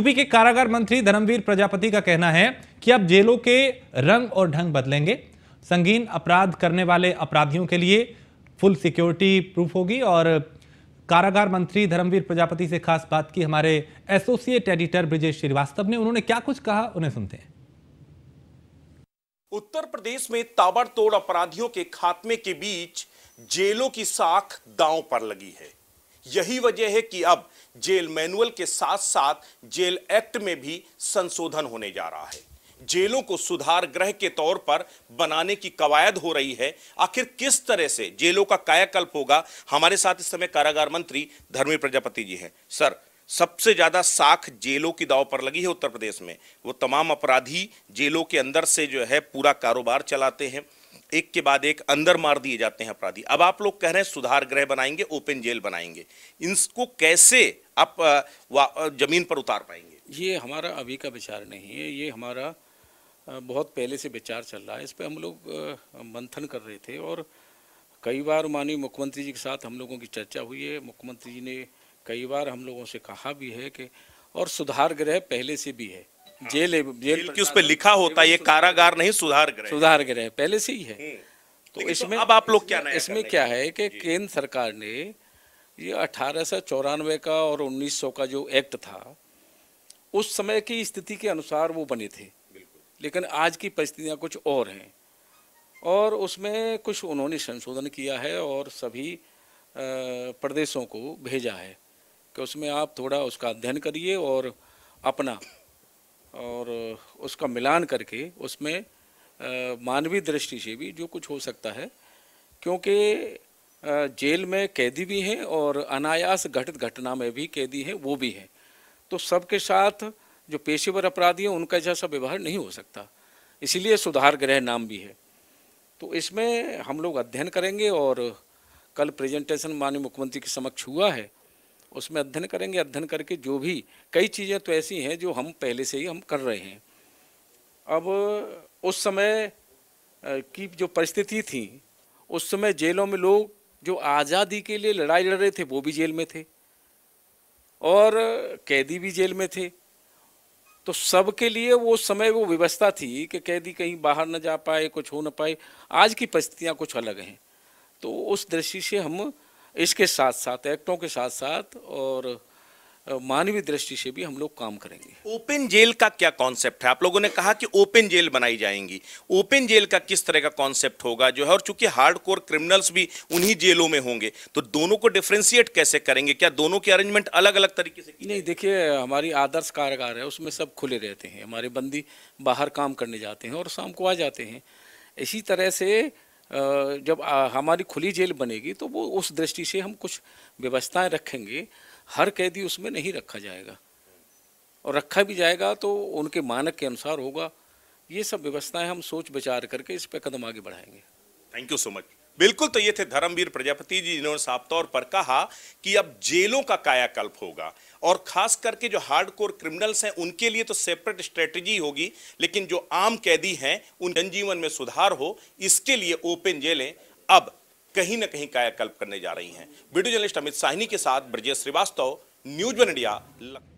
UP के कारागार मंत्री धर्मवीर प्रजापति का कहना है कि अब जेलों के रंग और ढंग बदलेंगे संगीन अपराध करने वाले अपराधियों के लिए फुल सिक्योरिटी प्रूफ होगी और कारागार मंत्री धर्मवीर प्रजापति से खास बात की हमारे एसोसिएट एडिटर ब्रिजेश श्रीवास्तव ने उन्होंने क्या कुछ कहा उन्हें सुनते हैं उत्तर प्रदेश में ताबड़तोड़ अपराधियों के खात्मे के बीच जेलों की साख दांव पर लगी है यही वजह है कि अब जेल मैनुअल के साथ साथ जेल एक्ट में भी संशोधन होने जा रहा है जेलों को सुधार ग्रह के तौर पर बनाने की कवायद हो रही है आखिर किस तरह से जेलों का कायाकल्प होगा हमारे साथ इस समय कारागार मंत्री धर्मी प्रजापति जी हैं सर सबसे ज़्यादा साख जेलों की दाव पर लगी है उत्तर प्रदेश में वो तमाम अपराधी जेलों के अंदर से जो है पूरा कारोबार चलाते हैं एक के बाद एक अंदर मार दिए जाते हैं अपराधी अब आप लोग कह रहे हैं सुधार गृह बनाएंगे ओपन जेल बनाएंगे इनको कैसे आप जमीन पर उतार पाएंगे ये हमारा अभी का विचार नहीं है ये हमारा बहुत पहले से विचार चल रहा है इस पर हम लोग मंथन कर रहे थे और कई बार माननीय मुख्यमंत्री जी के साथ हम लोगों की चर्चा हुई है मुख्यमंत्री जी ने कई बार हम लोगों से कहा भी है कि और सुधार गृह पहले से भी है जेल जेल की उस पर लिखा होता है ये कारागार नहीं सुधार गृह सुधार गृह पहले से ही है हम्म, तो इसमें अब आप लोग क्या इसमें क्या है कि केंद्र सरकार ने ये अठारह का और उन्नीस सौ का जो एक्ट था उस समय की स्थिति के अनुसार वो बने थे लेकिन आज की परिस्थितियाँ कुछ और हैं और उसमें कुछ उन्होंने संशोधन किया है और सभी प्रदेशों को भेजा है कि उसमें आप थोड़ा उसका अध्ययन करिए और अपना और उसका मिलान करके उसमें मानवीय दृष्टि से भी जो कुछ हो सकता है क्योंकि जेल में कैदी भी हैं और अनायास घटित घटना में भी कैदी हैं वो भी हैं तो सबके साथ जो पेशेवर अपराधी हैं उनका जैसा व्यवहार नहीं हो सकता इसलिए सुधार गृह नाम भी है तो इसमें हम लोग अध्ययन करेंगे और कल प्रेजेंटेशन माननीय मुख्यमंत्री के समक्ष हुआ है उसमें अध्ययन करेंगे अध्ययन करके जो भी कई चीज़ें तो ऐसी हैं जो हम पहले से ही हम कर रहे हैं अब उस समय की जो परिस्थिति थी उस समय जेलों में लोग जो आज़ादी के लिए लड़ाई लड़ रहे थे वो भी जेल में थे और कैदी भी जेल में थे तो सबके लिए वो समय वो व्यवस्था थी कि कैदी कहीं बाहर ना जा पाए कुछ हो ना पाए आज की परिस्थितियाँ कुछ अलग हैं तो उस दृष्टि से हम इसके साथ साथ एक्टों के साथ साथ और मानवीय दृष्टि से भी हम लोग काम करेंगे ओपन जेल का क्या कॉन्सेप्ट है आप लोगों ने कहा कि ओपन जेल बनाई जाएंगी ओपन जेल का किस तरह का कॉन्सेप्ट होगा जो है और चूंकि हार्डकोर क्रिमिनल्स भी उन्हीं जेलों में होंगे तो दोनों को डिफ्रेंशिएट कैसे करेंगे क्या दोनों के अरेंजमेंट अलग अलग तरीके से नहीं देखिए हमारी आदर्श कारागार है उसमें सब खुले रहते हैं हमारे बंदी बाहर काम करने जाते हैं और शाम को आ जाते हैं इसी तरह से जब हमारी खुली जेल बनेगी तो वो उस दृष्टि से हम कुछ व्यवस्थाएं रखेंगे हर कैदी उसमें नहीं रखा जाएगा और रखा भी जाएगा तो उनके मानक के अनुसार होगा ये सब व्यवस्थाएं हम सोच विचार करके इस पर कदम आगे बढ़ाएंगे थैंक यू सो मच बिल्कुल तो ये थे धर्मवीर प्रजापति जी जिन्होंने साफ तौर पर कहा कि अब जेलों का कायाकल्प होगा और खास करके जो हार्डकोर क्रिमिनल्स हैं उनके लिए तो सेपरेट स्ट्रेटजी होगी लेकिन जो आम कैदी हैं उन जनजीवन में सुधार हो इसके लिए ओपन जेलें अब कहीं ना कहीं कायाकल्प करने जा रही हैं वीडियो जर्नलिस्ट अमित साहनी के साथ Brajesh Shrivastava news one India